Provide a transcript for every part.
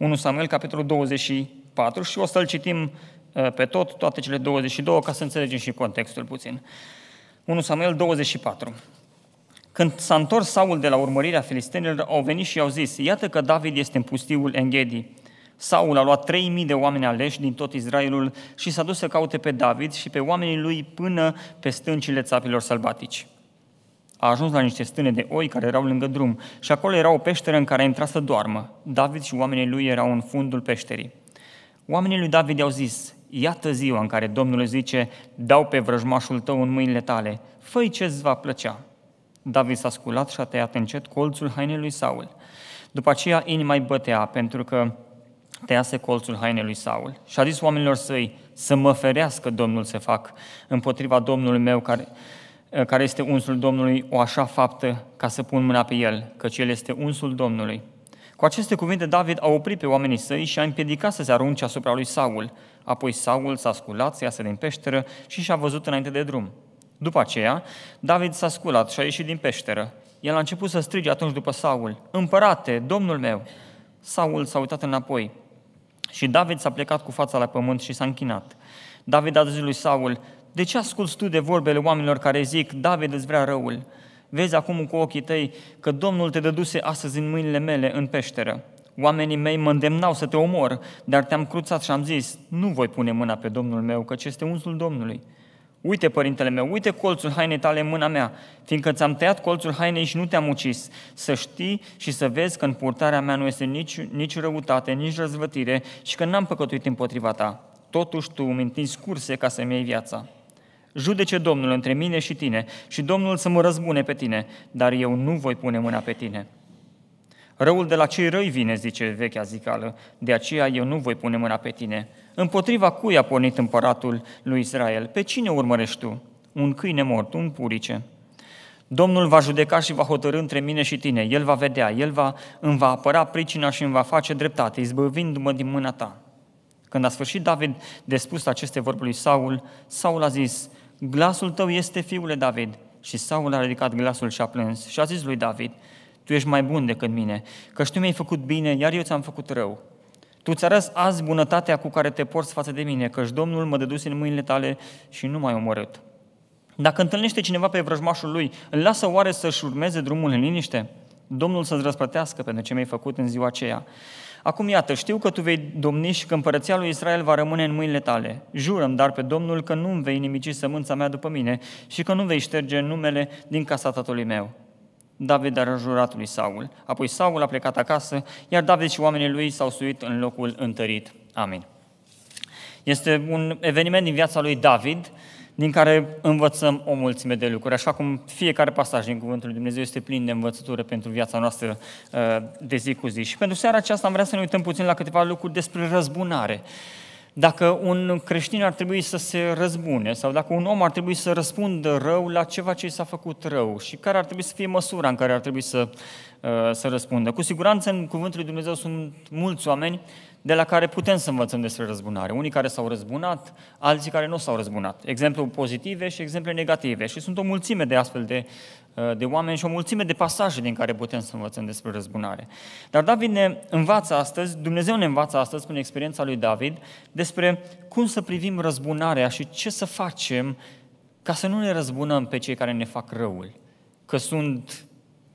1 Samuel, capitolul 24 și o să-l citim uh, pe tot, toate cele 22, ca să înțelegem și contextul puțin. 1 Samuel 24. Când s-a întors Saul de la urmărirea filistenilor, au venit și au zis, iată că David este în pustiul Enghedi. Saul a luat 3.000 de oameni aleși din tot Israelul și s-a dus să caute pe David și pe oamenii lui până pe stâncile țapilor sălbatici a ajuns la niște stâne de oi care erau lângă drum și acolo era o peșteră în care intra să doarmă. David și oamenii lui erau în fundul peșterii. Oamenii lui David i-au zis, iată ziua în care Domnul zice, dau pe vrăjmașul tău în mâinile tale, fă ce îți va plăcea. David s-a sculat și a tăiat încet colțul hainei lui Saul. După aceea inima îi bătea, pentru că tăiase colțul hainei lui Saul. Și a zis oamenilor săi, să mă ferească Domnul să fac împotriva Domnului meu care, Eh, care este unsul Domnului, o așa faptă ca să pun mâna pe el, căci el este unsul Domnului. Cu aceste cuvinte, David a oprit pe oamenii săi și a împiedicat să se arunce asupra lui Saul. Apoi Saul s-a sculat să iasă din peșteră și și-a văzut înainte de drum. După aceea, David s-a sculat și a ieșit din peșteră. El a început să strige atunci după Saul, Împărate, domnul meu! Saul s-a uitat înapoi și David s-a plecat cu fața la pământ și s-a închinat. David a zis lui Saul, de ce asculți tu de vorbele oamenilor care zic, David îți vrea răul? Vezi acum cu ochii tăi că Domnul te dăduse astăzi în mâinile mele în peșteră. Oamenii mei mă îndemnau să te omor, dar te-am cruțat și am zis, nu voi pune mâna pe Domnul meu, căci este unsul Domnului. Uite, părintele meu, uite colțul hainei tale în mâna mea, fiindcă ți-am tăiat colțul hainei și nu te-am ucis. Să știi și să vezi că în purtarea mea nu este nici, nici răutate, nici răzvătire și că n-am păcătuit împotriva ta. Totuși tu îmi întinzi curse ca să-mi iei viața. Judece Domnul între mine și tine și Domnul să mă răzbune pe tine, dar eu nu voi pune mâna pe tine. Răul de la cei răi vine, zice vechea zicală, de aceea eu nu voi pune mâna pe tine. Împotriva cui a pornit împăratul lui Israel? Pe cine urmărești tu? Un câine mort, un purice. Domnul va judeca și va hotărâ între mine și tine. El va vedea, el va, îmi va apăra pricina și îmi va face dreptate, izbăvindu-mă din mâna ta. Când a sfârșit David de spus aceste vorbi lui Saul, Saul a zis, glasul tău este fiule David. Și Saul a ridicat glasul și a plâns și a zis lui David, tu ești mai bun decât mine, că tu mi-ai făcut bine, iar eu ți-am făcut rău. Tu ți arăți azi bunătatea cu care te porți față de mine, căci Domnul mă dăduse în mâinile tale și nu m-ai omorât. Dacă întâlnește cineva pe vrăjmașul lui, îl lasă oare să-și urmeze drumul în liniște? Domnul să-ți răsplătească pentru ce mi-ai făcut în ziua aceea. Acum iată, știu că tu vei domni și că împărăția lui Israel va rămâne în mâinile tale. Jurăm, dar pe Domnul, că nu vei nimici sămânța mea după mine și că nu vei șterge numele din casa tatălui meu. David a răjurat lui Saul, apoi Saul a plecat acasă, iar David și oamenii lui s-au suit în locul întărit. Amin. Este un eveniment din viața lui David, din care învățăm o mulțime de lucruri, așa cum fiecare pasaj din Cuvântul lui Dumnezeu este plin de învățătură pentru viața noastră uh, de zi cu zi. Și pentru seara aceasta am vrea să ne uităm puțin la câteva lucruri despre răzbunare. Dacă un creștin ar trebui să se răzbune sau dacă un om ar trebui să răspundă rău la ceva ce i s-a făcut rău și care ar trebui să fie măsura în care ar trebui să, uh, să răspundă. Cu siguranță în Cuvântul lui Dumnezeu sunt mulți oameni de la care putem să învățăm despre răzbunare. Unii care s-au răzbunat, alții care nu s-au răzbunat. Exemple pozitive și exemple negative. Și sunt o mulțime de astfel de, uh, de oameni și o mulțime de pasaje din care putem să învățăm despre răzbunare. Dar David ne învață astăzi, Dumnezeu ne învață astăzi, prin experiența lui David, despre cum să privim răzbunarea și ce să facem ca să nu ne răzbunăm pe cei care ne fac răul. Că sunt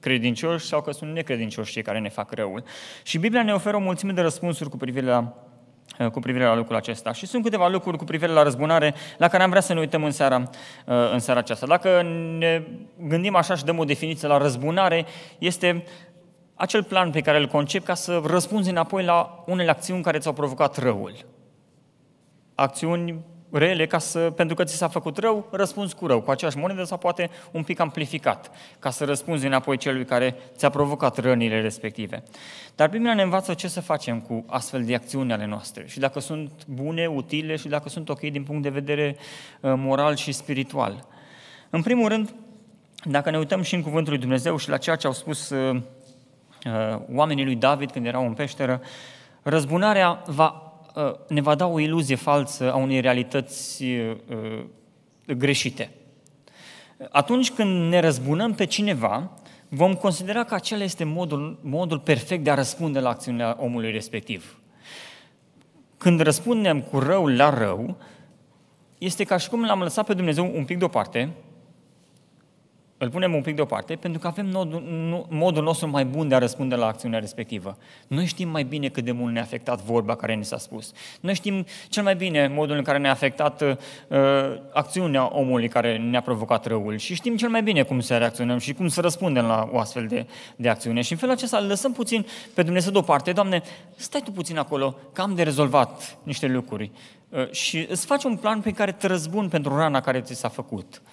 credincioși sau că sunt necredincioși cei care ne fac răul. Și Biblia ne oferă o mulțime de răspunsuri cu privire la eh, cu privire la lucrul acesta. Și sunt câteva lucruri cu privire la răzbunare la care am vrea să ne uităm în seara, eh, în seara aceasta. Dacă ne gândim așa și dăm o definiție la răzbunare, este acel plan pe care îl concep ca să răspunzi înapoi la unele acțiuni care ți-au provocat răul. Acțiuni rele ca să, pentru că ți s-a făcut rău, răspunzi cu rău, cu aceeași monedă sau poate un pic amplificat, ca să răspunzi înapoi celui care ți-a provocat rănile respective. Dar Biblia ne învață ce să facem cu astfel de acțiuni ale noastre și dacă sunt bune, utile și dacă sunt ok din punct de vedere ă, moral și spiritual. În primul rând, dacă ne uităm și în Cuvântul lui Dumnezeu și la ceea ce au spus ă, ă, oamenii lui David când erau în peșteră, răzbunarea va Uh, ne va da o iluzie falsă a unei realități uh, greșite. Atunci când ne răzbunăm pe cineva, vom considera că acela este modul, modul perfect de a răspunde la acțiunea omului respectiv. Când răspundem cu rău la rău, este ca și cum l-am lăsat pe Dumnezeu un pic deoparte îl punem un pic deoparte pentru că avem modul nostru mai bun de a răspunde la acțiunea respectivă. Noi știm mai bine cât de mult ne-a afectat vorba care ne s-a spus. Noi știm cel mai bine modul în care ne-a afectat uh, acțiunea omului care ne-a provocat răul și știm cel mai bine cum să reacționăm și cum să răspundem la o astfel de, de acțiune. Și în felul acesta îl lăsăm puțin pe Dumnezeu deoparte. Doamne, stai tu puțin acolo, că am de rezolvat niște lucruri. Uh, și îți faci un plan pe care te răzbun pentru rana care ți s-a făcut. Uh,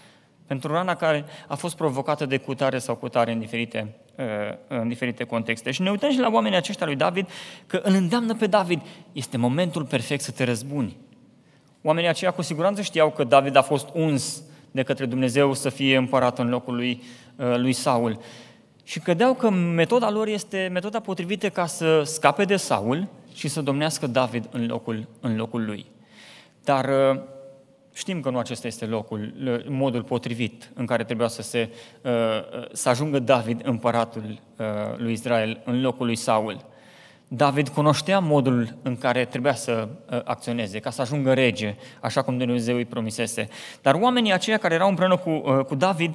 pentru rana care a fost provocată de cutare sau cutare în diferite, uh, în diferite contexte. Și ne uităm și la oamenii aceștia lui David, că îl îndeamnă pe David, este momentul perfect să te răzbuni. Oamenii aceia cu siguranță știau că David a fost uns de către Dumnezeu să fie împărat în locul lui, uh, lui Saul. Și credeau că metoda lor este metoda potrivită ca să scape de Saul și să domnească David în locul, în locul lui. Dar uh, Știm că nu acesta este locul, modul potrivit în care trebuia să, se, uh, uh, să ajungă David, împăratul uh, lui Israel, în locul lui Saul. David cunoștea modul în care trebuia să acționeze, ca să ajungă rege, așa cum Dumnezeu îi promisese. Dar oamenii aceia care erau împreună cu, cu David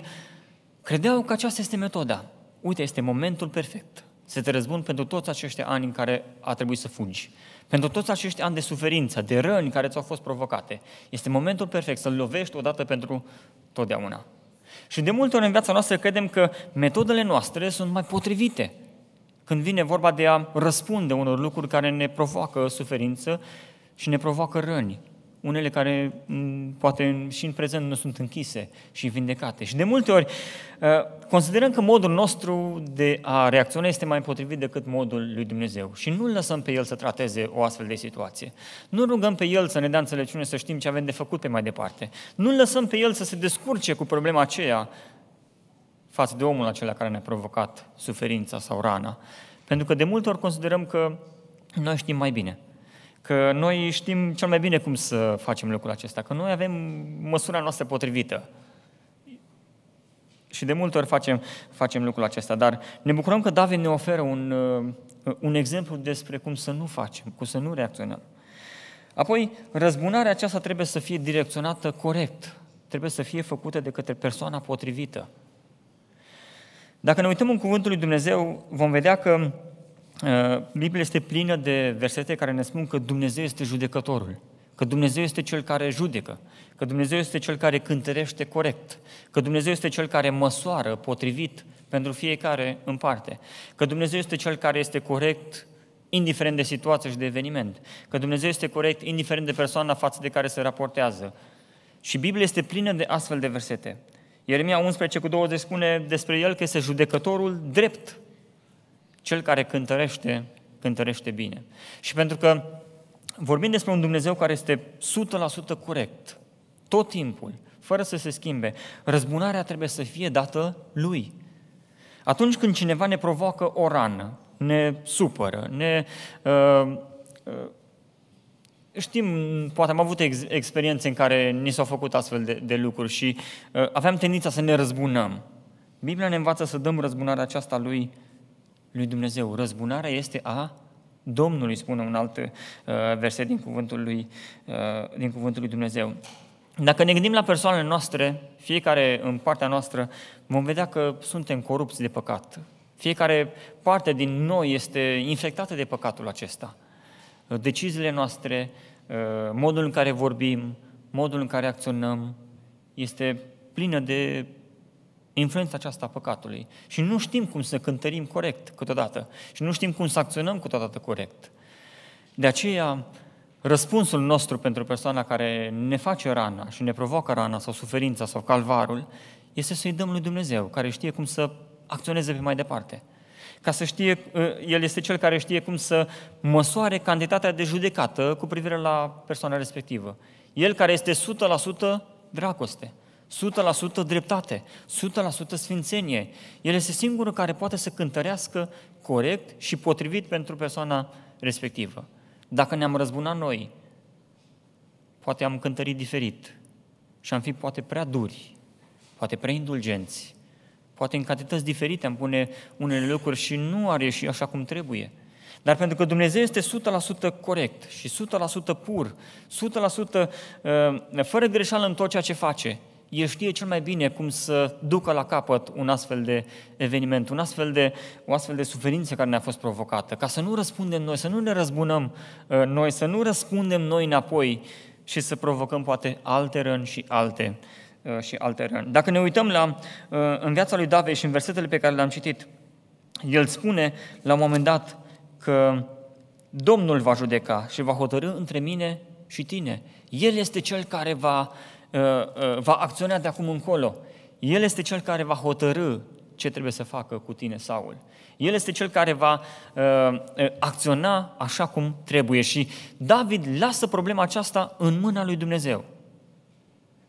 credeau că aceasta este metoda. Uite, este momentul perfect. Să te răzbun pentru toți acești ani în care a trebuit să fugi. Pentru toți acești ani de suferință, de răni care ți-au fost provocate, este momentul perfect să-L lovești odată pentru totdeauna. Și de multe ori în viața noastră credem că metodele noastre sunt mai potrivite când vine vorba de a răspunde unor lucruri care ne provoacă suferință și ne provoacă răni unele care mm, poate și în prezent nu sunt închise și vindecate. Și de multe ori ă, considerăm că modul nostru de a reacționa este mai potrivit decât modul lui Dumnezeu și nu lăsăm pe El să trateze o astfel de situație. Nu rugăm pe El să ne dea înțelepciune să știm ce avem de făcut pe mai departe. Nu lăsăm pe El să se descurce cu problema aceea față de omul acela care ne-a provocat suferința sau rana. Pentru că de multe ori considerăm că noi știm mai bine că noi știm cel mai bine cum să facem lucrul acesta, că noi avem măsura noastră potrivită. Și de multe ori facem, facem lucrul acesta, dar ne bucurăm că David ne oferă un, uh, un exemplu despre cum să nu facem, cum să nu reacționăm. Apoi, răzbunarea aceasta trebuie să fie direcționată corect, trebuie să fie făcută de către persoana potrivită. Dacă ne uităm în Cuvântul lui Dumnezeu, vom vedea că Uh, Biblia este plină de versete care ne spun că Dumnezeu este judecătorul, că Dumnezeu este cel care judecă, că Dumnezeu este cel care cântărește corect, că Dumnezeu este cel care măsoară potrivit pentru fiecare în parte, că Dumnezeu este cel care este corect indiferent de situație și de eveniment, că Dumnezeu este corect indiferent de persoana față de care se raportează. Și Biblia este plină de astfel de versete. Ieremia 11 cu 20 spune despre el că este judecătorul drept cel care cântărește, cântărește bine. Și pentru că vorbim despre un Dumnezeu care este 100% corect, tot timpul, fără să se schimbe, răzbunarea trebuie să fie dată Lui. Atunci când cineva ne provoacă o rană, ne supără, ne... Uh, uh, Știm, poate am avut ex- experiențe în care ni s-au făcut astfel de, de lucruri și uh, aveam tendința să ne răzbunăm. Biblia ne învață să dăm răzbunarea aceasta lui lui Dumnezeu. Răzbunarea este a Domnului, spune un alt uh, verset din cuvântul, lui, uh, din cuvântul lui Dumnezeu. Dacă ne gândim la persoanele noastre, fiecare în partea noastră, vom vedea că suntem corupți de păcat. Fiecare parte din noi este infectată de păcatul acesta. Deciziile noastre, uh, modul în care vorbim, modul în care acționăm, este plină de influența aceasta a păcatului și nu știm cum să cântărim corect câteodată și nu știm cum să acționăm câteodată corect. De aceea, răspunsul nostru pentru persoana care ne face rana și ne provoacă rana sau suferința sau calvarul este să-i dăm lui Dumnezeu, care știe cum să acționeze pe mai departe. Ca să știe, ă, el este cel care știe cum să măsoare cantitatea de judecată cu privire la persoana respectivă. El care este 100% dragoste. 100% dreptate, 100% sfințenie. El este singurul care poate să cântărească corect și potrivit pentru persoana respectivă. Dacă ne-am răzbunat noi, poate am cântărit diferit și am fi poate prea duri, poate prea indulgenți, poate în cantități diferite am pune unele lucruri și nu ar ieși așa cum trebuie. Dar pentru că Dumnezeu este 100% corect și 100% pur, 100% ă, fără greșeală în tot ceea ce face, el știe cel mai bine cum să ducă la capăt un astfel de eveniment, un astfel de, o astfel de suferință care ne-a fost provocată, ca să nu răspundem noi, să nu ne răzbunăm uh, noi, să nu răspundem noi înapoi și să provocăm poate alte răni și alte, uh, și alte răni. Dacă ne uităm la, uh, în viața lui David și în versetele pe care le-am citit, el spune la un moment dat că Domnul va judeca și va hotărâ între mine și tine. El este cel care va Uh, uh, va acționa de acum încolo. El este cel care va hotărâ ce trebuie să facă cu tine, Saul. El este cel care va uh, uh, acționa așa cum trebuie și David lasă problema aceasta în mâna lui Dumnezeu.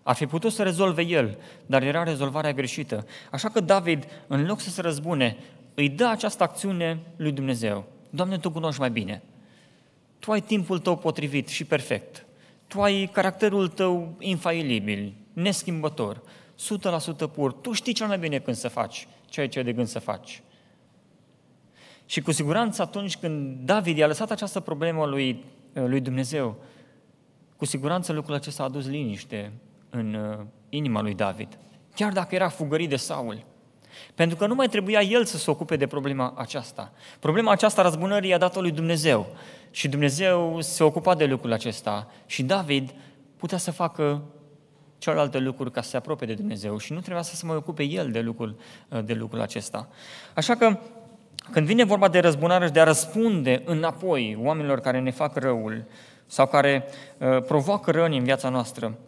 Ar fi putut să rezolve el, dar era rezolvarea greșită. Așa că David, în loc să se răzbune, îi dă această acțiune lui Dumnezeu. Doamne, Tu cunoști mai bine. Tu ai timpul Tău potrivit și perfect tu ai caracterul tău infailibil, neschimbător, 100% pur. Tu știi cel mai bine când să faci ceea ce ai de gând să faci. Și cu siguranță atunci când David i-a lăsat această problemă lui, uh, lui Dumnezeu, cu siguranță lucrul acesta a adus liniște în uh, inima lui David. Chiar dacă era fugărit de Saul, pentru că nu mai trebuia el să se ocupe de problema aceasta. Problema aceasta răzbunării i-a dat-o lui Dumnezeu. Și Dumnezeu se ocupa de lucrul acesta. Și David putea să facă celelalte lucruri ca să se apropie de Dumnezeu și nu trebuia să se mai ocupe el de lucrul, de lucrul acesta. Așa că când vine vorba de răzbunare și de a răspunde înapoi oamenilor care ne fac răul sau care uh, provoacă răni în viața noastră,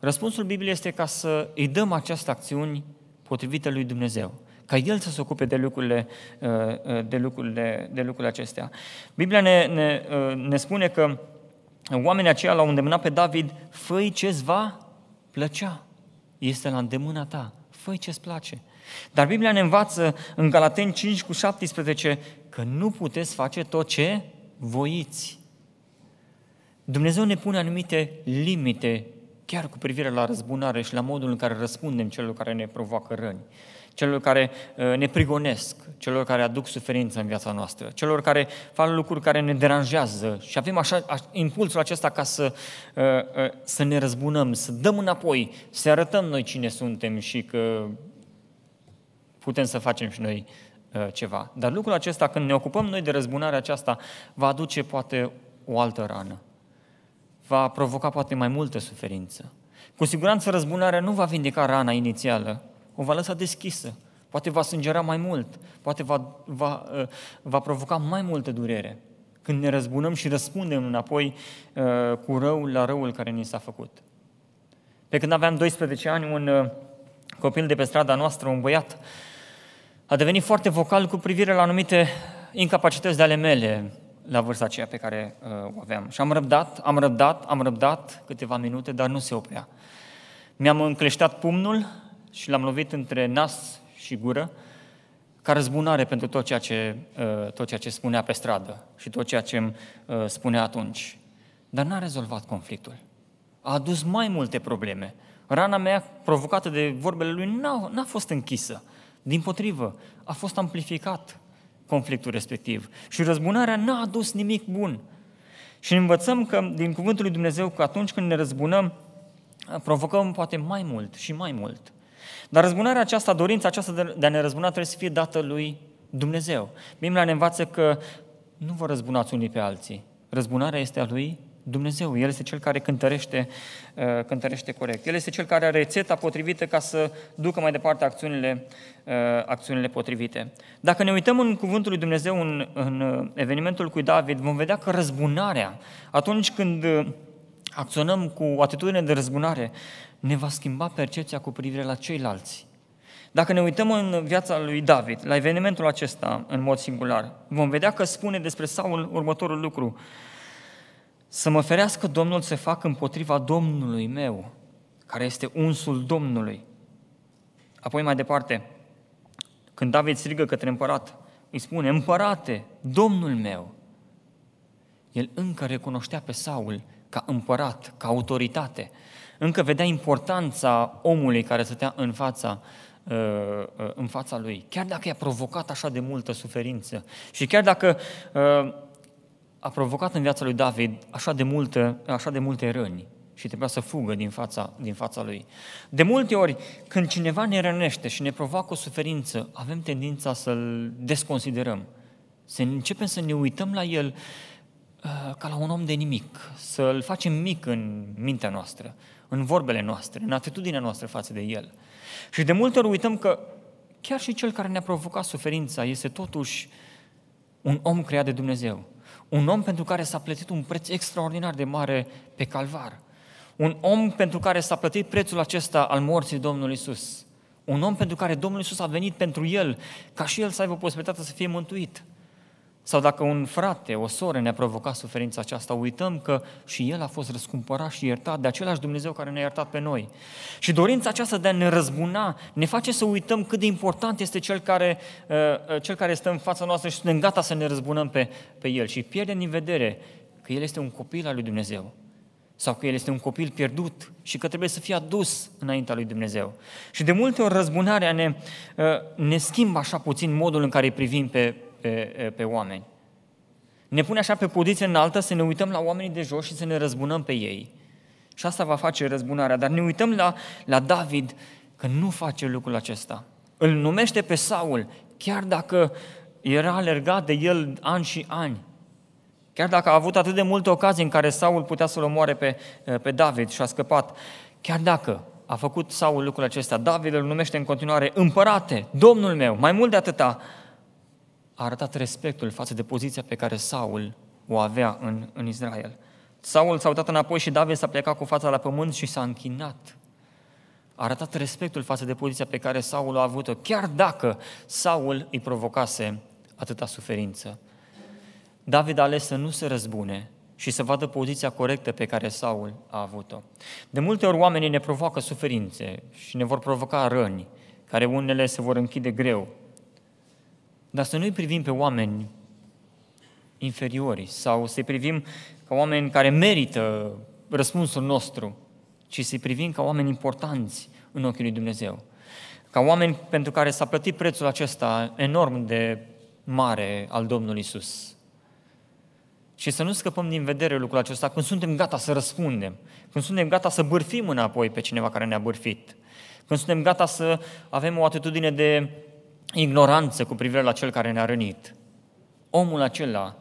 răspunsul Bibliei este ca să îi dăm aceste acțiuni potrivită lui Dumnezeu. Ca El să se ocupe de lucrurile, uh, uh, de lucrurile, de lucrurile acestea. Biblia ne, ne, uh, ne spune că oamenii aceia l-au îndemnat pe David, făi ce-ți va plăcea. Este la îndemâna ta. Făi ce-ți place. Dar Biblia ne învață în Galateni 5 cu 17 că nu puteți face tot ce voiți. Dumnezeu ne pune anumite limite chiar cu privire la răzbunare și la modul în care răspundem celor care ne provoacă răni, celor care uh, ne prigonesc, celor care aduc suferință în viața noastră, celor care fac lucruri care ne deranjează și avem așa impulsul acesta ca să, uh, uh, să ne răzbunăm, să dăm înapoi, să arătăm noi cine suntem și că putem să facem și noi ceva. Dar lucrul acesta, când ne ocupăm noi de răzbunarea aceasta, va aduce poate o altă rană va provoca poate mai multă suferință. Cu siguranță răzbunarea nu va vindeca rana inițială, o va lăsa deschisă, poate va sângera mai mult, poate va, va, uh, va provoca mai multă durere când ne răzbunăm și răspundem înapoi uh, cu rău la răul care ni s-a făcut. Pe când aveam 12 ani, un uh, copil de pe strada noastră, un băiat, a devenit foarte vocal cu privire la anumite incapacități de ale mele, la vârsta aceea pe care uh, o aveam. Și am răbdat, am răbdat, am răbdat câteva minute, dar nu se oprea. Mi-am încleștat pumnul și l-am lovit între nas și gură, ca răzbunare pentru tot ceea ce, uh, tot ceea ce spunea pe stradă și tot ceea ce îmi uh, spunea atunci. Dar n-a rezolvat conflictul. A adus mai multe probleme. Rana mea, provocată de vorbele lui, n-a, n-a fost închisă. Din potrivă, a fost amplificat conflictul respectiv. Și răzbunarea n-a adus nimic bun. Și învățăm că din cuvântul lui Dumnezeu că atunci când ne răzbunăm, provocăm poate mai mult și mai mult. Dar răzbunarea aceasta, dorința aceasta de a ne răzbuna trebuie să fie dată lui Dumnezeu. Biblia ne învață că nu vă răzbunați unii pe alții. Răzbunarea este a lui Dumnezeu, El este Cel care cântărește, uh, cântărește corect. El este Cel care are rețeta potrivită ca să ducă mai departe acțiunile, uh, acțiunile potrivite. Dacă ne uităm în cuvântul lui Dumnezeu, în, în uh, evenimentul cu David, vom vedea că răzbunarea, atunci când acționăm cu o atitudine de răzbunare, ne va schimba percepția cu privire la ceilalți. Dacă ne uităm în viața lui David, la evenimentul acesta în mod singular, vom vedea că spune despre Saul următorul lucru. Să mă ferească Domnul să fac împotriva Domnului meu, care este unsul Domnului. Apoi mai departe, când David strigă către împărat, îi spune, împărate, Domnul meu. El încă recunoștea pe Saul ca împărat, ca autoritate. Încă vedea importanța omului care stătea în fața, uh, uh, în fața lui, chiar dacă i-a provocat așa de multă suferință. Și chiar dacă uh, a provocat în viața lui David așa de, multă, așa de multe răni și trebuia să fugă din fața, din fața lui. De multe ori, când cineva ne rănește și ne provoacă o suferință, avem tendința să-l desconsiderăm. Să începem să ne uităm la el uh, ca la un om de nimic, să-l facem mic în mintea noastră, în vorbele noastre, în atitudinea noastră față de el. Și de multe ori uităm că chiar și cel care ne-a provocat suferința este totuși un om creat de Dumnezeu un om pentru care s-a plătit un preț extraordinar de mare pe calvar. Un om pentru care s-a plătit prețul acesta al morții Domnului Isus. Un om pentru care Domnul Isus a venit pentru el, ca și el să aibă posibilitatea să fie mântuit. Sau dacă un frate, o soră ne-a provocat suferința aceasta, uităm că și el a fost răscumpărat și iertat de același Dumnezeu care ne-a iertat pe noi. Și dorința aceasta de a ne răzbuna ne face să uităm cât de important este cel care, uh, uh, cel care stă în fața noastră și suntem gata să ne răzbunăm pe, pe el. Și pierdem din vedere că el este un copil al lui Dumnezeu sau că el este un copil pierdut și că trebuie să fie adus înaintea lui Dumnezeu. Și de multe ori răzbunarea ne, uh, ne schimbă așa puțin modul în care îi privim pe, pe oameni. Ne pune așa pe poziție înaltă să ne uităm la oamenii de jos și să ne răzbunăm pe ei. Și asta va face răzbunarea. Dar ne uităm la, la David că nu face lucrul acesta. Îl numește pe Saul, chiar dacă era alergat de el ani și ani. Chiar dacă a avut atât de multe ocazii în care Saul putea să-l omoare pe, pe David și a scăpat. Chiar dacă a făcut Saul lucrul acesta, David îl numește în continuare împărate, domnul meu, mai mult de atâta, a arătat respectul față de poziția pe care Saul o avea în, în Israel. Saul s-a uitat înapoi și David s-a plecat cu fața la pământ și s-a închinat. A arătat respectul față de poziția pe care Saul o a avut-o, chiar dacă Saul îi provocase atâta suferință. David a ales să nu se răzbune și să vadă poziția corectă pe care Saul a avut-o. De multe ori oamenii ne provoacă suferințe și ne vor provoca răni, care unele se vor închide greu, dar să nu-i privim pe oameni inferiori sau să-i privim ca oameni care merită răspunsul nostru, ci să-i privim ca oameni importanți în ochii lui Dumnezeu. Ca oameni pentru care s-a plătit prețul acesta enorm de mare al Domnului Isus. Și să nu scăpăm din vedere lucrul acesta când suntem gata să răspundem, când suntem gata să bârfim înapoi pe cineva care ne-a bârfit, când suntem gata să avem o atitudine de ignoranță cu privire la cel care ne-a rănit. Omul acela,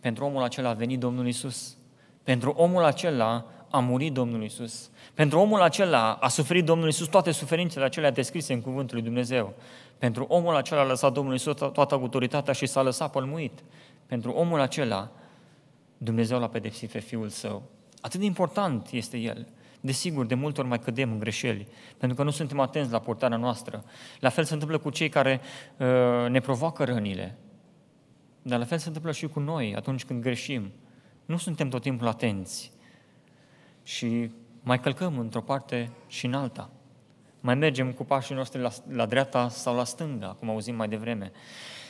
pentru omul acela a venit Domnul Isus. Pentru omul acela a murit Domnul Isus. Pentru omul acela a suferit Domnul Isus toate suferințele acelea descrise în Cuvântul lui Dumnezeu. Pentru omul acela a lăsat Domnul Isus toată autoritatea și s-a lăsat pălmuit. Pentru omul acela Dumnezeu l-a pedepsit pe Fiul Său. Atât de important este El. Desigur, de multe ori mai cădem în greșeli, pentru că nu suntem atenți la portarea noastră. La fel se întâmplă cu cei care uh, ne provoacă rănile, dar la fel se întâmplă și cu noi atunci când greșim. Nu suntem tot timpul atenți și mai călcăm într-o parte și în alta. Mai mergem cu pașii noștri la, la dreapta sau la stânga, cum auzim mai devreme.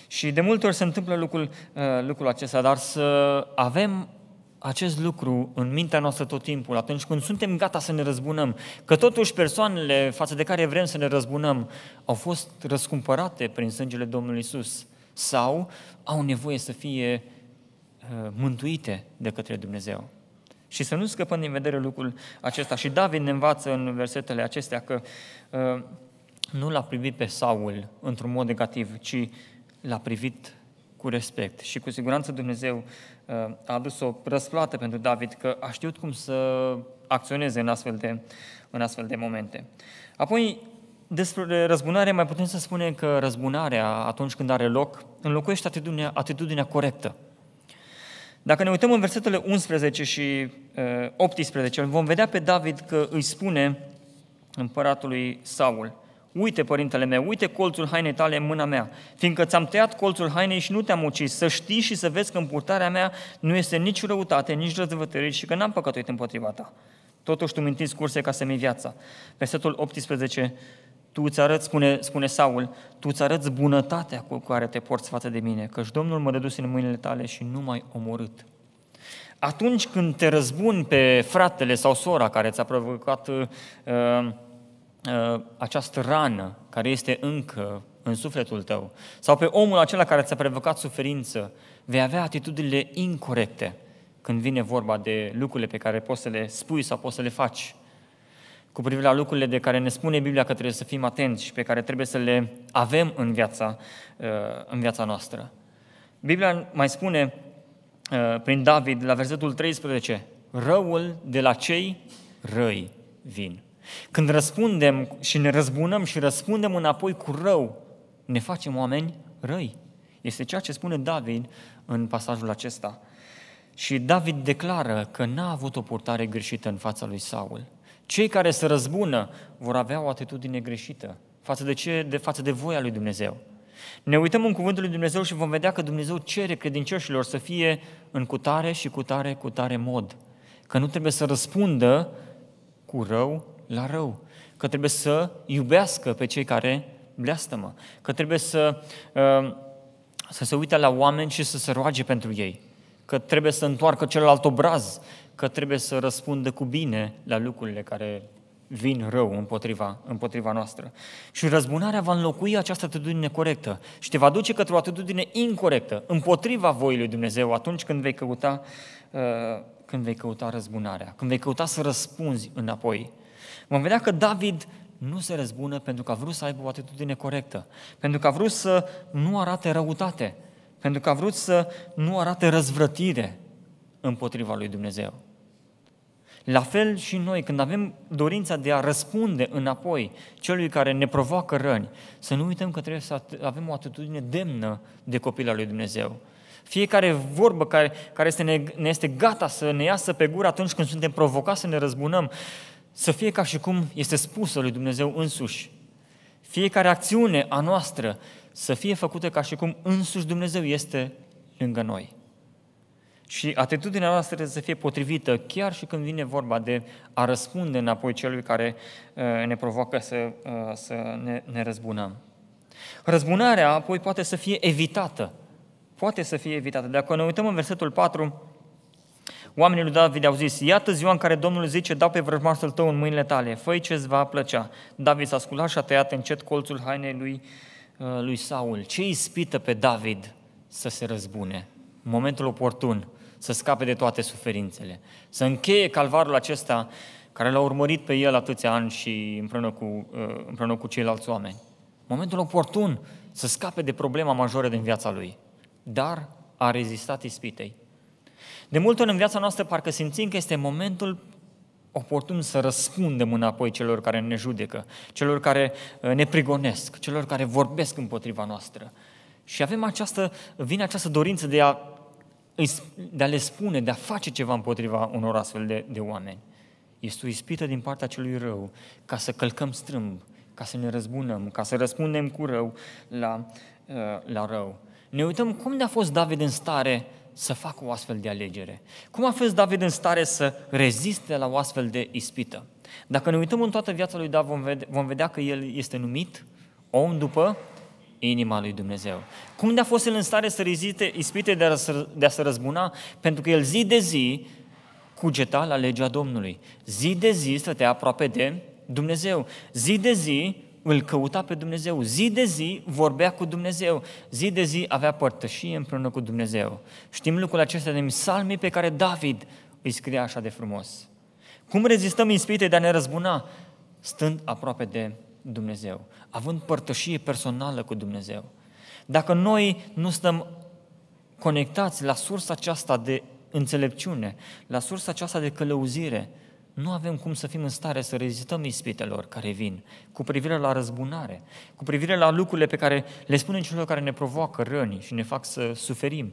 Și de multe ori se întâmplă lucrul, uh, lucrul acesta, dar să avem acest lucru în mintea noastră tot timpul, atunci când suntem gata să ne răzbunăm, că totuși persoanele față de care vrem să ne răzbunăm au fost răscumpărate prin sângele Domnului Isus sau au nevoie să fie uh, mântuite de către Dumnezeu. Și să nu scăpăm din vedere lucrul acesta. Și David ne învață în versetele acestea că uh, nu l-a privit pe Saul într-un mod negativ, ci l-a privit cu respect. Și cu siguranță Dumnezeu uh, a adus o răsplată pentru David, că a știut cum să acționeze în astfel de, în astfel de momente. Apoi, despre răzbunare, mai putem să spunem că răzbunarea, atunci când are loc, înlocuiește atitudinea, atitudinea corectă. Dacă ne uităm în versetele 11 și 18, uh, vom vedea pe David că îi spune împăratului Saul – Uite, părintele meu, uite colțul hainei tale în mâna mea, fiindcă ți-am tăiat colțul hainei și nu te-am ucis, să știi și să vezi că purtarea mea nu este nici răutate, nici răzvătărire și că n-am păcătuit împotriva ta. Totuși tu mintiți curse ca să-mi viața. Versetul 18, tu îți arăți, spune, spune Saul, tu îți arăți bunătatea cu care te porți față de mine, căci Domnul mă dedus în mâinile tale și nu m-ai omorât. Atunci când te răzbuni pe fratele sau sora care ți-a provocat uh, Uh, această rană care este încă în sufletul tău, sau pe omul acela care ți-a provocat suferință, vei avea atitudinile incorrecte când vine vorba de lucrurile pe care poți să le spui sau poți să le faci. Cu privire la lucrurile de care ne spune Biblia că trebuie să fim atenți și pe care trebuie să le avem în viața, uh, în viața noastră. Biblia mai spune uh, prin David la versetul 13, răul de la cei răi vin. Când răspundem și ne răzbunăm și răspundem înapoi cu rău, ne facem oameni răi. Este ceea ce spune David în pasajul acesta. Și David declară că n-a avut o purtare greșită în fața lui Saul. Cei care se răzbună vor avea o atitudine greșită față de, ce, de, față de voia lui Dumnezeu. Ne uităm în cuvântul lui Dumnezeu și vom vedea că Dumnezeu cere credincioșilor să fie în cutare și cutare, cutare mod. Că nu trebuie să răspundă cu rău la rău, că trebuie să iubească pe cei care bleastămă, că trebuie să, uh, să se uite la oameni și să se roage pentru ei, că trebuie să întoarcă celălalt obraz, că trebuie să răspundă cu bine la lucrurile care vin rău împotriva, împotriva noastră. Și răzbunarea va înlocui această atitudine corectă și te va duce către o atitudine incorrectă, împotriva voii lui Dumnezeu, atunci când vei căuta, uh, când vei căuta răzbunarea, când vei căuta să răspunzi înapoi Vom vedea că David nu se răzbună pentru că a vrut să aibă o atitudine corectă, pentru că a vrut să nu arate răutate, pentru că a vrut să nu arate răzvrătire împotriva lui Dumnezeu. La fel și noi, când avem dorința de a răspunde înapoi celui care ne provoacă răni, să nu uităm că trebuie să avem o atitudine demnă de copil al lui Dumnezeu. Fiecare vorbă care, care este, ne, ne este gata să ne iasă pe gură atunci când suntem provocați să ne răzbunăm, să fie ca și cum este spusă lui Dumnezeu însuși. Fiecare acțiune a noastră să fie făcută ca și cum însuși Dumnezeu este lângă noi. Și atitudinea noastră să fie potrivită chiar și când vine vorba de a răspunde înapoi celui care uh, ne provoacă să, uh, să ne, ne răzbunăm. Răzbunarea apoi poate să fie evitată. Poate să fie evitată. Dacă ne uităm în versetul 4, Oamenii lui David au zis, iată ziua în care Domnul zice, dau pe vrăjmașul tău în mâinile tale, fă ce îți va plăcea. David s-a sculat și a tăiat încet colțul hainei lui, uh, lui Saul. Ce ispită pe David să se răzbune? În momentul oportun, să scape de toate suferințele, să încheie calvarul acesta care l-a urmărit pe el atâția ani și împreună cu, uh, împreună cu ceilalți oameni. Momentul oportun să scape de problema majoră din viața lui. Dar a rezistat ispitei de multe ori în viața noastră parcă simțim că este momentul oportun să răspundem înapoi celor care ne judecă, celor care uh, ne prigonesc, celor care vorbesc împotriva noastră. Și avem această, vine această dorință de a, de a le spune, de a face ceva împotriva unor astfel de, de oameni. Este o ispită din partea celui rău ca să călcăm strâmb, ca să ne răzbunăm, ca să răspundem cu rău la, uh, la rău. Ne uităm cum ne a fost David în stare să facă o astfel de alegere? Cum a fost David în stare să reziste la o astfel de ispită? Dacă ne uităm în toată viața lui David, vom vedea, că el este numit om după inima lui Dumnezeu. Cum de-a fost el în stare să reziste ispite de a, de a se răzbuna? Pentru că el zi de zi cugeta la legea Domnului. Zi de zi stătea aproape de Dumnezeu. Zi de zi îl căuta pe Dumnezeu. Zi de zi vorbea cu Dumnezeu, zi de zi avea părtășie împreună cu Dumnezeu. Știm lucrul acesta din psalmii pe care David îi scrie așa de frumos. Cum rezistăm ispitei de a ne răzbuna? Stând aproape de Dumnezeu, având părtășie personală cu Dumnezeu. Dacă noi nu stăm conectați la sursa aceasta de înțelepciune, la sursa aceasta de călăuzire, nu avem cum să fim în stare să rezistăm ispitelor care vin, cu privire la răzbunare, cu privire la lucrurile pe care le spunem celor care ne provoacă răni și ne fac să suferim.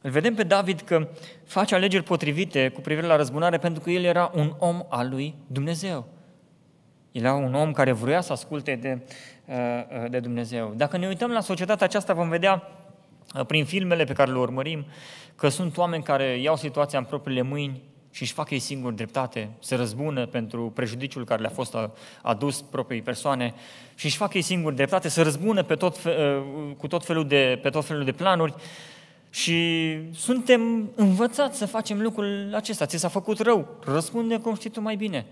Îl vedem pe David că face alegeri potrivite cu privire la răzbunare pentru că el era un om al lui Dumnezeu. El era un om care vroia să asculte de, uh, de Dumnezeu. Dacă ne uităm la societatea aceasta, vom vedea uh, prin filmele pe care le urmărim că sunt oameni care iau situația în propriile mâini, și își facă ei singuri dreptate, se răzbună pentru prejudiciul care le-a fost adus propriei persoane și își fac ei singuri dreptate, se răzbună pe tot, cu tot felul, de, pe tot felul de planuri și suntem învățați să facem lucrul acesta. Ți s-a făcut rău, răspunde cum știi tu mai bine.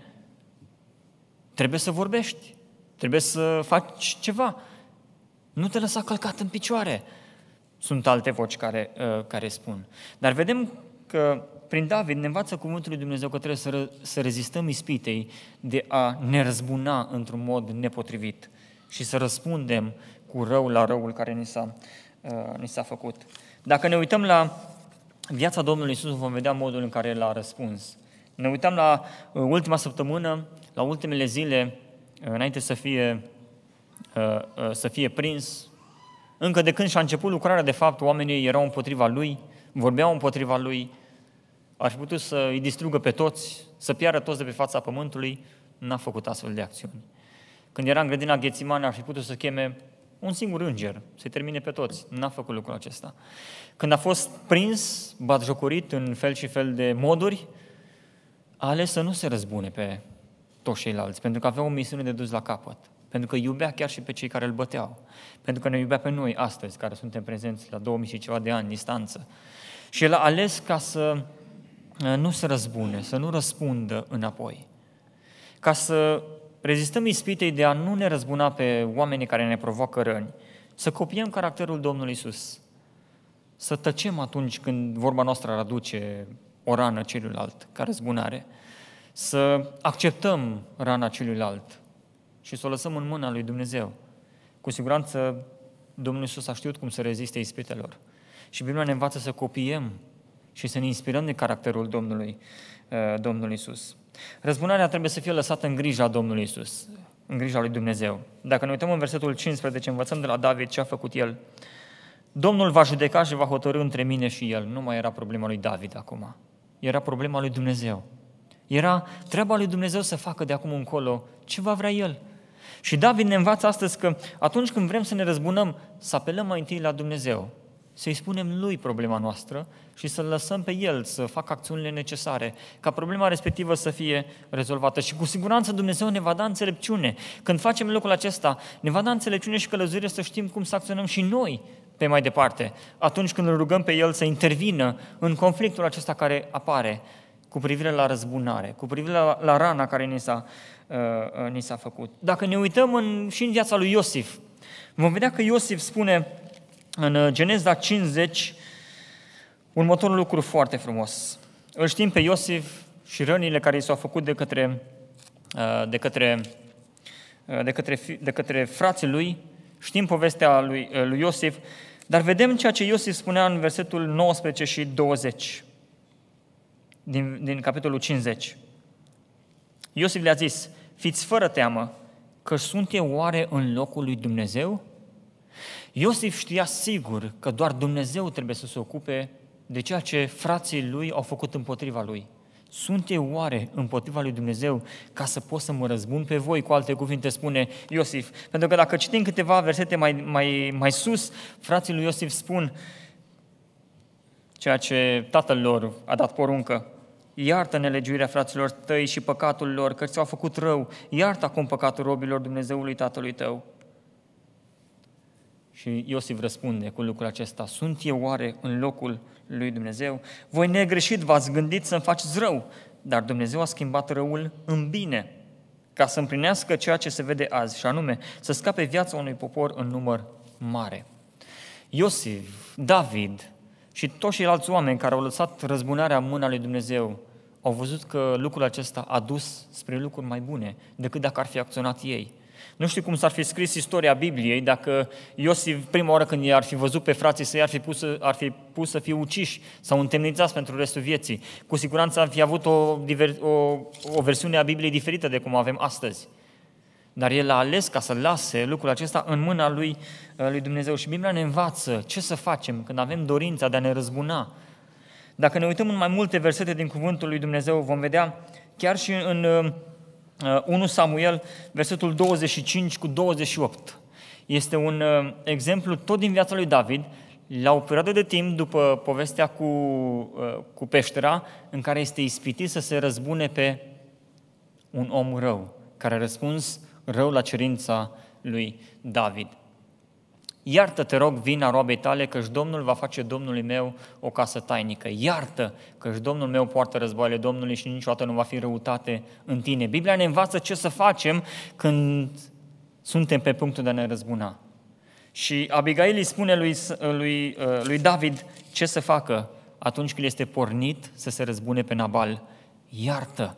Trebuie să vorbești, trebuie să faci ceva. Nu te lăsa călcat în picioare. Sunt alte voci care, uh, care spun. Dar vedem că prin David ne învață cuvântul lui Dumnezeu că trebuie să, re- să rezistăm ispitei de a ne răzbuna într-un mod nepotrivit și să răspundem cu rău la răul care ni s-a, uh, ni s-a făcut. Dacă ne uităm la viața Domnului Isus, vom vedea modul în care el a răspuns. Ne uităm la uh, ultima săptămână, la ultimele zile, uh, înainte să fie, uh, uh, să fie prins. Încă de când și-a început lucrarea, de fapt, oamenii erau împotriva lui, vorbeau împotriva lui, ar fi putut să îi distrugă pe toți, să piară toți de pe fața pământului, n-a făcut astfel de acțiuni. Când era în grădina Ghețimane, ar fi putut să cheme un singur înger, să-i termine pe toți. N-a făcut lucrul acesta. Când a fost prins, batjocorit în fel și fel de moduri, a ales să nu se răzbune pe toți ceilalți, pentru că avea o misiune de dus la capăt. Pentru că iubea chiar și pe cei care îl băteau. Pentru că ne iubea pe noi astăzi, care suntem prezenți la 2000 și ceva de ani distanță. Și el a ales ca să Eh, nu se răzbune, să nu răspundă înapoi. Ca să rezistăm ispitei de a nu ne răzbuna pe oamenii care ne provoacă răni, să copiem caracterul Domnului Isus, să tăcem atunci când vorba noastră ar aduce o rană celuilalt ca răzbunare, să acceptăm rana celuilalt și să o lăsăm în mâna lui Dumnezeu. Cu siguranță Domnul Iisus a știut cum să reziste ispitelor. Și Biblia ne învață să copiem și să ne inspirăm de caracterul Domnului, uh, Domnului Isus. Răzbunarea trebuie să fie lăsată în grija Domnului Isus, în grija lui Dumnezeu. Dacă ne uităm în versetul 15, învățăm de la David ce a făcut el. Domnul va judeca și va hotărâ între mine și el. Nu mai era problema lui David acum. Era problema lui Dumnezeu. Era treaba lui Dumnezeu să facă de acum încolo ce va vrea el. Și David ne învață astăzi că atunci când vrem să ne răzbunăm, să apelăm mai întâi la Dumnezeu, să-i spunem lui problema noastră și să-l lăsăm pe el să facă acțiunile necesare, ca problema respectivă să fie rezolvată. Și cu siguranță Dumnezeu ne va da înțelepciune. Când facem lucrul acesta, ne va da înțelepciune și călăuzire să știm cum să acționăm și noi pe mai departe, atunci când îl rugăm pe el să intervină în conflictul acesta care apare cu privire la răzbunare, cu privire la, la rana care ni s-a, uh, uh ni s-a făcut. Dacă ne uităm în, și în viața lui Iosif, vom vedea că Iosif spune în uh, Geneza 50, următorul lucru foarte frumos. Îl știm pe Iosif și rănile care i s-au făcut de către, uh, de către, uh, de către, de către frații lui, știm povestea lui, lui Iosif, dar vedem ceea ce Iosif spunea în versetul 19 și 20 din, din capitolul 50. Iosif le-a zis, fiți fără teamă, că sunt eu oare în locul lui Dumnezeu? Iosif știa sigur că doar Dumnezeu trebuie să se ocupe de ceea ce frații lui au făcut împotriva lui. Sunt eu oare împotriva lui Dumnezeu ca să pot să mă răzbun pe voi? Cu alte cuvinte spune Iosif. Pentru că dacă citim câteva versete mai, mai, mai sus, frații lui Iosif spun ceea ce tatăl lor a dat poruncă. Iartă nelegiuirea fraților tăi și păcatul lor, că ți-au făcut rău. Iartă acum păcatul robilor Dumnezeului tatălui tău. Și Iosif răspunde cu lucrul acesta, sunt eu oare în locul lui Dumnezeu? Voi negreșit v-ați gândit să-mi faceți rău, dar Dumnezeu a schimbat răul în bine, ca să împlinească ceea ce se vede azi, și anume să scape viața unui popor în număr mare. Iosif, David și toți ceilalți oameni care au lăsat răzbunarea în mâna lui Dumnezeu au văzut că lucrul acesta a dus spre lucruri mai bune decât dacă ar fi acționat ei. Nu știu cum s-ar fi scris istoria Bibliei dacă Iosif, prima oară când i-ar fi văzut pe frații săi, ar fi pus, ar fi pus să fie uciși sau întemnițați pentru restul vieții. Cu siguranță ar fi avut o, diver, o, o versiune a Bibliei diferită de cum avem astăzi. Dar el a ales ca să lase lucrul acesta în mâna lui, uh, lui Dumnezeu. Și Biblia ne învață ce să facem când avem dorința de a ne răzbuna. Dacă ne uităm în mai multe versete din Cuvântul lui Dumnezeu, vom vedea chiar și în uh, 1 uh, Samuel, versetul 25 cu 28. Este un uh, exemplu tot din viața lui David, la o perioadă de timp după povestea cu, uh, cu peștera, în care este ispitit să se răzbune pe un om rău, care a răspuns rău la cerința lui David. Iartă-te, rog, vina roabei tale, căci Domnul va face Domnului meu o casă tainică. Iartă, căci Domnul meu poartă războaiele Domnului și niciodată nu va fi răutate în tine. Biblia ne învață ce să facem când suntem pe punctul de a ne răzbuna. Și Abigail îi spune lui, lui, uh, lui David ce să facă atunci când este pornit să se răzbune pe Nabal. Iartă!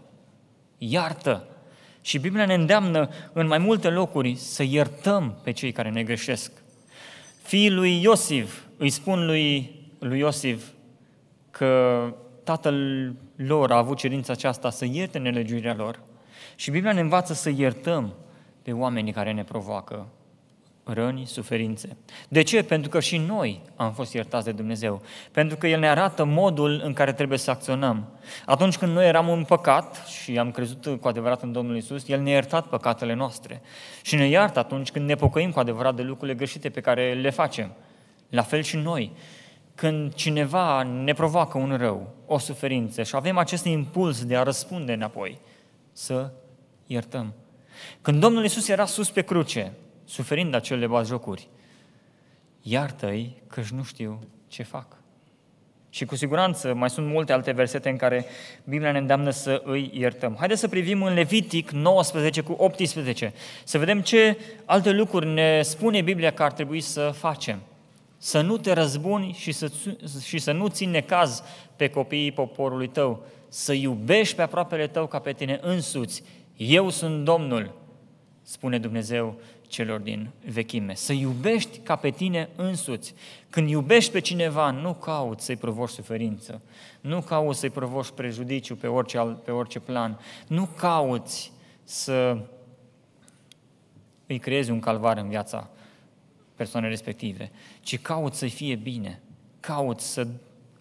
Iartă! Și Biblia ne îndeamnă în mai multe locuri să iertăm pe cei care ne greșesc. Fiii lui Iosif îi spun lui, lui Iosif că tatăl lor a avut cerința aceasta să ierte nelegiuirea lor. Și Biblia ne învață să iertăm pe oamenii care ne provoacă răni, suferințe. De ce? Pentru că și noi am fost iertați de Dumnezeu. Pentru că El ne arată modul în care trebuie să acționăm. Atunci când noi eram în păcat și am crezut cu adevărat în Domnul Isus, El ne-a iertat păcatele noastre. Și ne iartă atunci când ne pocăim cu adevărat de lucrurile greșite pe care le facem. La fel și noi. Când cineva ne provoacă un rău, o suferință și avem acest impuls de a răspunde înapoi, să iertăm. Când Domnul Isus era sus pe cruce, suferind acele bazjocuri. Iartă-i că nu știu ce fac. Și cu siguranță mai sunt multe alte versete în care Biblia ne îndeamnă să îi iertăm. Haideți să privim în Levitic 19 cu 18, să vedem ce alte lucruri ne spune Biblia că ar trebui să facem. Să nu te răzbuni și să, și să nu ține caz pe copiii poporului tău, să iubești pe aproapele tău ca pe tine însuți. Eu sunt Domnul, spune Dumnezeu celor din vechime. Să iubești ca pe tine însuți. Când iubești pe cineva, nu cauți să-i provoci suferință, nu cauți să-i provoci prejudiciu pe orice, pe orice plan, nu cauți să îi creezi un calvar în viața persoanei respective, ci cauți să-i fie bine, cauți să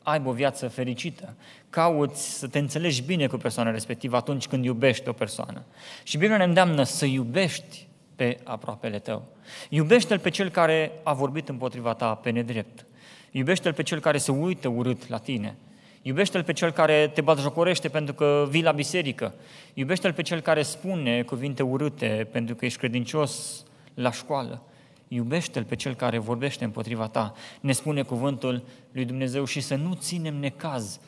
aibă o viață fericită. Cauți să te înțelegi bine cu persoana respectivă atunci când iubești o persoană. Și Biblia ne îndeamnă să iubești pe aproapele tău. Iubește-l pe cel care a vorbit împotriva ta pe nedrept. Iubește-l pe cel care se uită urât la tine. Iubește-l pe cel care te batjocorește pentru că vii la biserică. Iubește-l pe cel care spune cuvinte urâte pentru că ești credincios la școală. Iubește-l pe cel care vorbește împotriva ta. Ne spune cuvântul lui Dumnezeu și să nu ținem necaz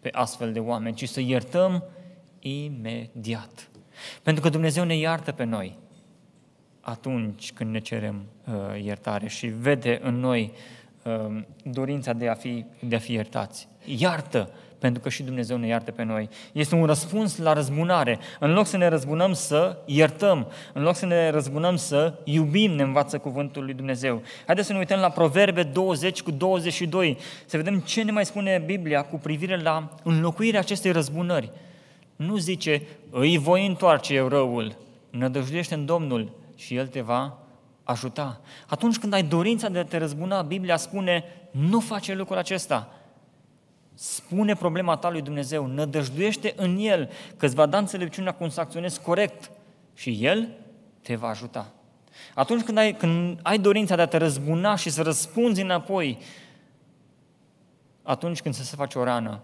pe astfel de oameni, ci să iertăm imediat. Pentru că Dumnezeu ne iartă pe noi atunci când ne cerem uh, iertare și vede în noi uh, dorința de a, fi, de a fi iertați. Iartă, pentru că și Dumnezeu ne iartă pe noi. Este un răspuns la răzbunare. În loc să ne răzbunăm să iertăm, în loc să ne răzbunăm să iubim, ne învață cuvântul lui Dumnezeu. Haideți să ne uităm la Proverbe 20 cu 22, să vedem ce ne mai spune Biblia cu privire la înlocuirea acestei răzbunări. Nu zice, îi voi întoarce eu răul, nădăjduiește în Domnul, și El te va ajuta. Atunci când ai dorința de a te răzbuna, Biblia spune, nu face lucrul acesta. Spune problema ta lui Dumnezeu, nădăjduiește în El, că îți va da înțelepciunea cum să acționezi corect și El te va ajuta. Atunci când ai, când ai dorința de a te răzbuna și să răspunzi înapoi, atunci când se face o rană,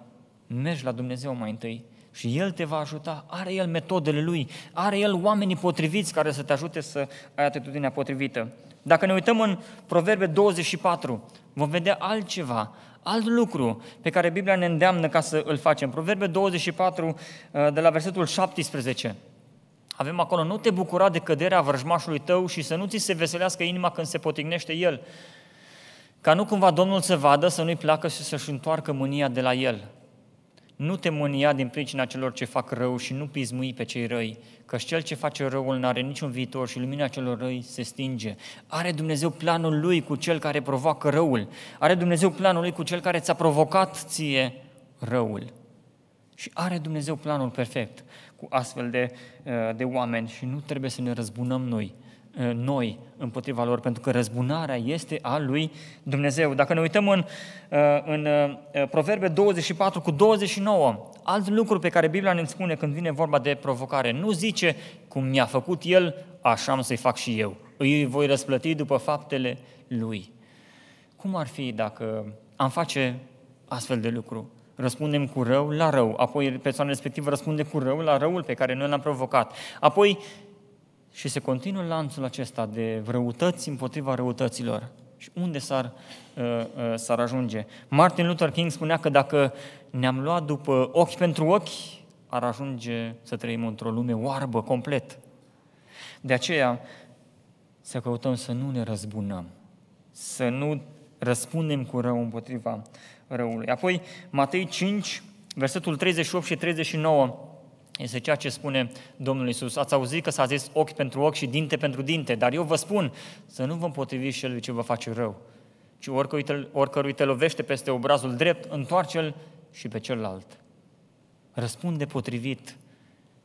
mergi la Dumnezeu mai întâi și El te va ajuta. Are El metodele Lui, are El oamenii potriviți care să te ajute să ai atitudinea potrivită. Dacă ne uităm în Proverbe 24, vom vedea altceva, alt lucru pe care Biblia ne îndeamnă ca să îl facem. Proverbe 24, uh, de la versetul 17. Avem acolo, nu te bucura de căderea vrăjmașului tău și să nu ți se veselească inima când se potignește el, ca nu cumva Domnul să vadă, să nu-i placă și să-și întoarcă mânia de la el. Nu te mânia din pricina celor ce fac rău și nu pismui pe cei răi, căci cel ce face răul nu are niciun viitor și lumina celor răi se stinge. Are Dumnezeu planul lui cu cel care provoacă răul. Are Dumnezeu planul lui cu cel care ți-a provocat ție răul. Și are Dumnezeu planul perfect cu astfel de, uh, de oameni și nu trebuie să ne răzbunăm noi Eh, noi împotriva lor, pentru că răzbunarea este a lui Dumnezeu. Dacă ne uităm în, eh, în eh, Proverbe 24 cu 29, alt lucru pe care Biblia ne spune când vine vorba de provocare, nu zice cum mi-a făcut el, așa am să-i fac și eu. Îi voi răsplăti după faptele lui. Cum ar fi dacă am face astfel de lucru? răspundem cu rău la rău, apoi persoana respectivă răspunde cu rău la răul pe care noi l-am provocat. Apoi și se continuă lanțul acesta de răutăți împotriva răutăților. Și unde s-ar, uh, uh, s-ar ajunge? Martin Luther King spunea că dacă ne-am luat după ochi pentru ochi, ar ajunge să trăim într-o lume oarbă complet. De aceea să căutăm să nu ne răzbunăm, să nu răspundem cu rău împotriva răului. Apoi, Matei 5, versetul 38 și 39, este ceea ce spune Domnul Isus. Ați auzit că s-a zis ochi pentru ochi și dinte pentru dinte, dar eu vă spun să nu vă împotriviți celui ce vă face rău, ci oricărui te, oricărui te lovește peste obrazul drept, întoarce-l și pe celălalt. Răspunde potrivit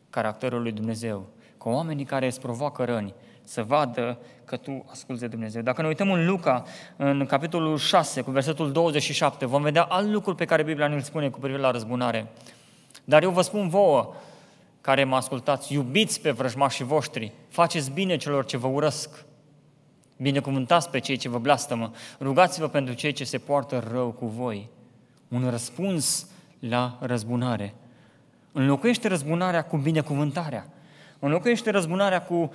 caracterul lui Dumnezeu, că oamenii care îți provoacă răni să vadă că tu asculți de Dumnezeu. Dacă ne uităm în Luca, în capitolul 6, cu versetul 27, vom vedea alt lucru pe care Biblia ne-l spune cu privire la răzbunare. Dar eu vă spun vouă, care mă ascultați, iubiți pe vrăjmașii voștri, faceți bine celor ce vă urăsc, binecuvântați pe cei ce vă blastămă, rugați-vă pentru cei ce se poartă rău cu voi. Un răspuns la răzbunare. Înlocuiește răzbunarea cu binecuvântarea. Înlocuiește răzbunarea cu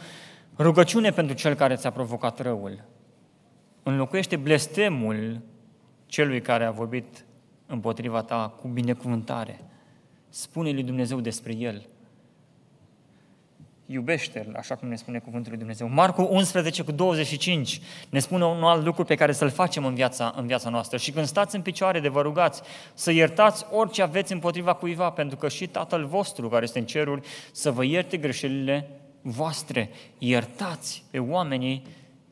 rugăciune pentru cel care ți-a provocat răul. Înlocuiește blestemul celui care a vorbit împotriva ta cu binecuvântare. Spune lui Dumnezeu despre el – iubește-l, așa cum ne spune cuvântul lui Dumnezeu. Marcu 11 cu 25 ne spune un alt lucru pe care să-l facem în viața, în viața noastră. Și când stați în picioare de vă rugați să iertați orice aveți împotriva cuiva, pentru că și Tatăl vostru care este în ceruri să vă ierte greșelile voastre. Iertați pe oamenii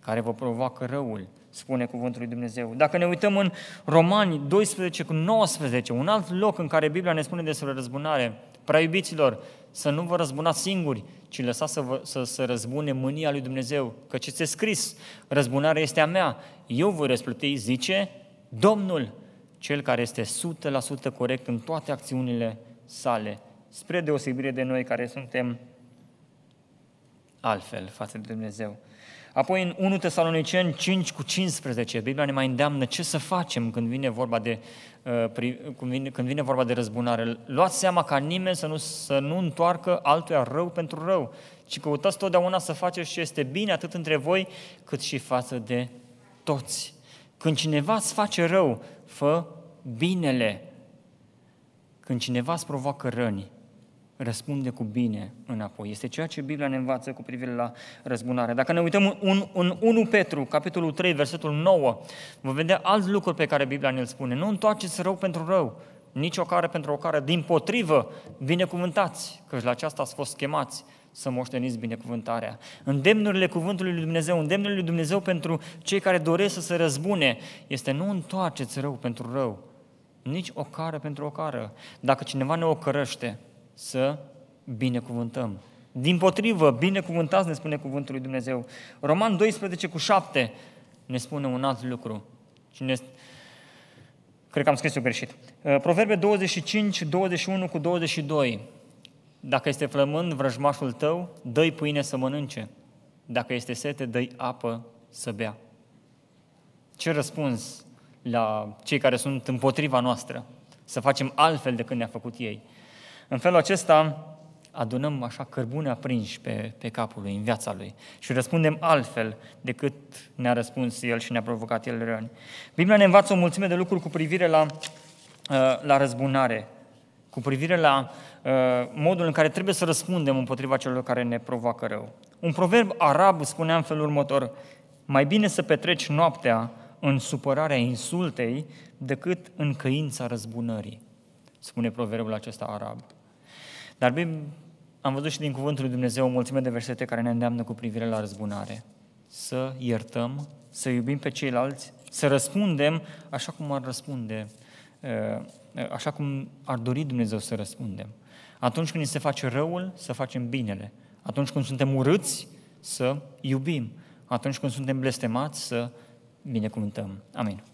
care vă provoacă răul spune cuvântul lui Dumnezeu. Dacă ne uităm în Romani 12 cu 19, un alt loc în care Biblia ne spune despre răzbunare, prea iubiților, să nu vă răzbunați singuri, ci lăsați să, vă, să se răzbune mânia lui Dumnezeu, că ce este scris, răzbunarea este a mea, eu voi răsplăti, zice Domnul, cel care este 100% corect în toate acțiunile sale, spre deosebire de noi care suntem altfel față de Dumnezeu. Apoi în 1 Tesaloniceni 5 cu 15, Biblia ne mai îndeamnă ce să facem când vine vorba de, uh, când vine, când vine vorba de răzbunare. Luați seama ca nimeni să nu, să nu întoarcă altuia rău pentru rău, ci căutați totdeauna să faceți ce este bine atât între voi cât și față de toți. Când cineva îți face rău, fă binele. Când cineva îți provoacă răni, răspunde cu bine înapoi. Este ceea ce Biblia ne învață cu privire la răzbunare. Dacă ne uităm în, în 1 Petru, capitolul 3, versetul 9, vă vedea alți lucruri pe care Biblia ne-l spune. Nu întoarceți rău pentru rău, nici o care pentru o care. Din potrivă, binecuvântați, căci la aceasta ați fost chemați să moșteniți binecuvântarea. Îndemnurile cuvântului lui Dumnezeu, îndemnurile lui Dumnezeu pentru cei care doresc să se răzbune, este nu întoarceți rău pentru rău, nici o cară pentru o cară. Dacă cineva ne ocărăște, să binecuvântăm. Din potrivă, binecuvântați, ne spune cuvântul lui Dumnezeu. Roman 12 cu 7 ne spune un alt lucru. Cine... Cred că am scris-o greșit. Uh, Proverbe 25, 21 cu 22. Dacă este flămând vrăjmașul tău, dă-i pâine să mănânce. Dacă este sete, dă-i apă să bea. Ce răspuns la cei care sunt împotriva noastră? Să facem altfel decât ne-a făcut ei. În felul acesta adunăm așa cărbune aprinși pe, pe capul lui, în viața lui și răspundem altfel decât ne-a răspuns el și ne-a provocat el răni. Biblia ne învață o mulțime de lucruri cu privire la, uh, la răzbunare, cu privire la uh, modul în care trebuie să răspundem împotriva celor care ne provoacă rău. Un proverb arab spunea în felul următor, mai bine să petreci noaptea în supărarea insultei decât în căința răzbunării, spune proverbul acesta arab. Dar am văzut și din Cuvântul lui Dumnezeu o mulțime de versete care ne îndeamnă cu privire la răzbunare. Să iertăm, să iubim pe ceilalți, să răspundem așa cum ar răspunde, așa cum ar dori Dumnezeu să răspundem. Atunci când ni se face răul, să facem binele. Atunci când suntem urâți, să iubim. Atunci când suntem blestemați, să binecuvântăm. Amin.